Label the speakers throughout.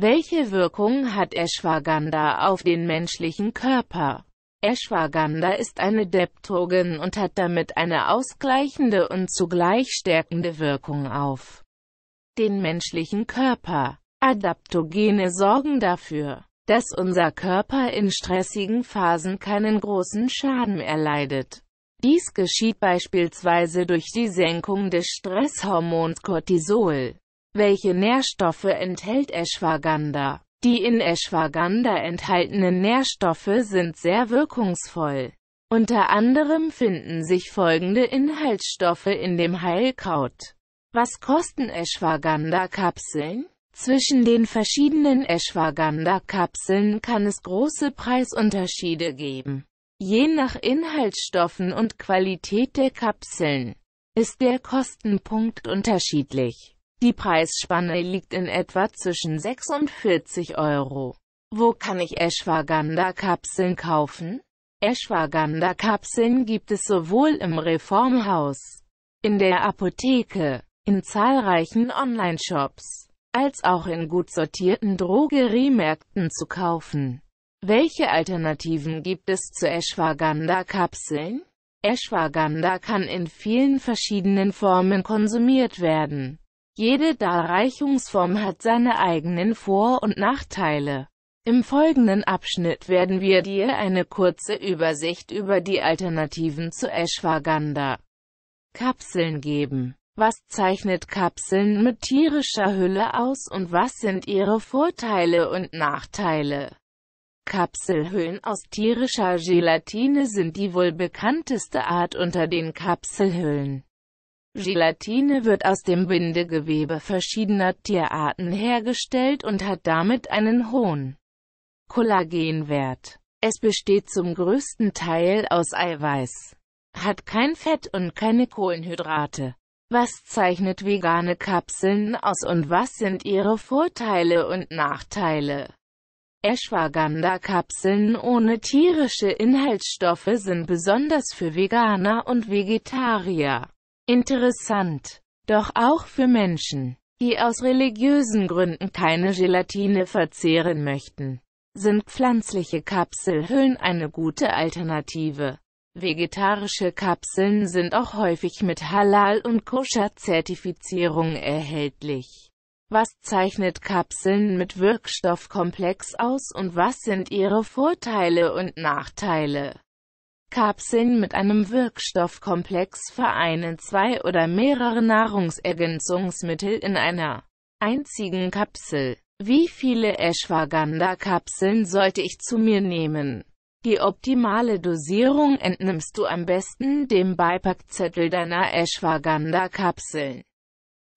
Speaker 1: Welche Wirkung hat Ashwagandha auf den menschlichen Körper? Ashwagandha ist eine Deptogen und hat damit eine ausgleichende und zugleich stärkende Wirkung auf den menschlichen Körper. Adaptogene sorgen dafür, dass unser Körper in stressigen Phasen keinen großen Schaden erleidet. Dies geschieht beispielsweise durch die Senkung des Stresshormons Cortisol. Welche Nährstoffe enthält Ashwagandha? Die in Ashwagandha enthaltenen Nährstoffe sind sehr wirkungsvoll. Unter anderem finden sich folgende Inhaltsstoffe in dem Heilkraut. Was kosten Ashwagandha-Kapseln? Zwischen den verschiedenen Ashwagandha-Kapseln kann es große Preisunterschiede geben. Je nach Inhaltsstoffen und Qualität der Kapseln ist der Kostenpunkt unterschiedlich. Die Preisspanne liegt in etwa zwischen 6 und 40 Euro. Wo kann ich Ashwagandha-Kapseln kaufen? Ashwagandha-Kapseln gibt es sowohl im Reformhaus, in der Apotheke, in zahlreichen Online-Shops, als auch in gut sortierten Drogeriemärkten zu kaufen. Welche Alternativen gibt es zu Ashwagandha-Kapseln? Ashwagandha kann in vielen verschiedenen Formen konsumiert werden. Jede Darreichungsform hat seine eigenen Vor- und Nachteile. Im folgenden Abschnitt werden wir dir eine kurze Übersicht über die Alternativen zu Ashwagandha Kapseln geben. Was zeichnet Kapseln mit tierischer Hülle aus und was sind ihre Vorteile und Nachteile? Kapselhüllen aus tierischer Gelatine sind die wohl bekannteste Art unter den Kapselhüllen. Gelatine wird aus dem Bindegewebe verschiedener Tierarten hergestellt und hat damit einen hohen Kollagenwert. Es besteht zum größten Teil aus Eiweiß, hat kein Fett und keine Kohlenhydrate. Was zeichnet vegane Kapseln aus und was sind ihre Vorteile und Nachteile? Ashwagandha-Kapseln ohne tierische Inhaltsstoffe sind besonders für Veganer und Vegetarier Interessant. Doch auch für Menschen, die aus religiösen Gründen keine Gelatine verzehren möchten, sind pflanzliche Kapselhüllen eine gute Alternative. Vegetarische Kapseln sind auch häufig mit Halal- und Koscher-Zertifizierung erhältlich. Was zeichnet Kapseln mit Wirkstoffkomplex aus und was sind ihre Vorteile und Nachteile? Kapseln mit einem Wirkstoffkomplex vereinen zwei oder mehrere Nahrungsergänzungsmittel in einer einzigen Kapsel. Wie viele Ashwagandha-Kapseln sollte ich zu mir nehmen? Die optimale Dosierung entnimmst du am besten dem Beipackzettel deiner Ashwagandha-Kapseln.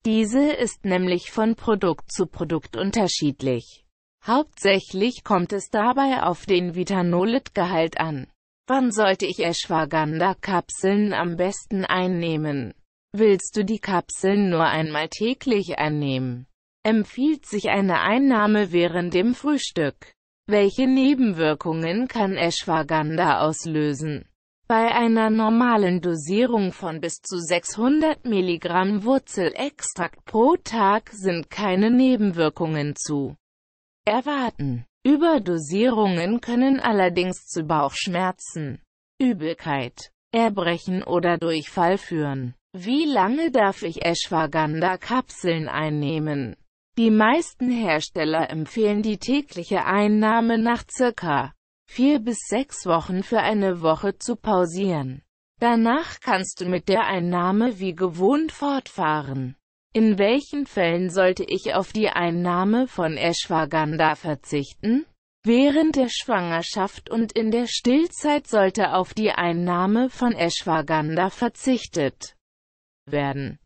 Speaker 1: Diese ist nämlich von Produkt zu Produkt unterschiedlich. Hauptsächlich kommt es dabei auf den vitanolid gehalt an. Wann sollte ich Ashwagandha-Kapseln am besten einnehmen? Willst du die Kapseln nur einmal täglich einnehmen? Empfiehlt sich eine Einnahme während dem Frühstück? Welche Nebenwirkungen kann Ashwagandha auslösen? Bei einer normalen Dosierung von bis zu 600 Milligramm Wurzelextrakt pro Tag sind keine Nebenwirkungen zu erwarten. Überdosierungen können allerdings zu Bauchschmerzen, Übelkeit, Erbrechen oder Durchfall führen. Wie lange darf ich Ashwagandha-Kapseln einnehmen? Die meisten Hersteller empfehlen die tägliche Einnahme nach circa vier bis sechs Wochen für eine Woche zu pausieren. Danach kannst du mit der Einnahme wie gewohnt fortfahren. In welchen Fällen sollte ich auf die Einnahme von Ashwagandha verzichten? Während der Schwangerschaft und in der Stillzeit sollte auf die Einnahme von Ashwagandha verzichtet werden.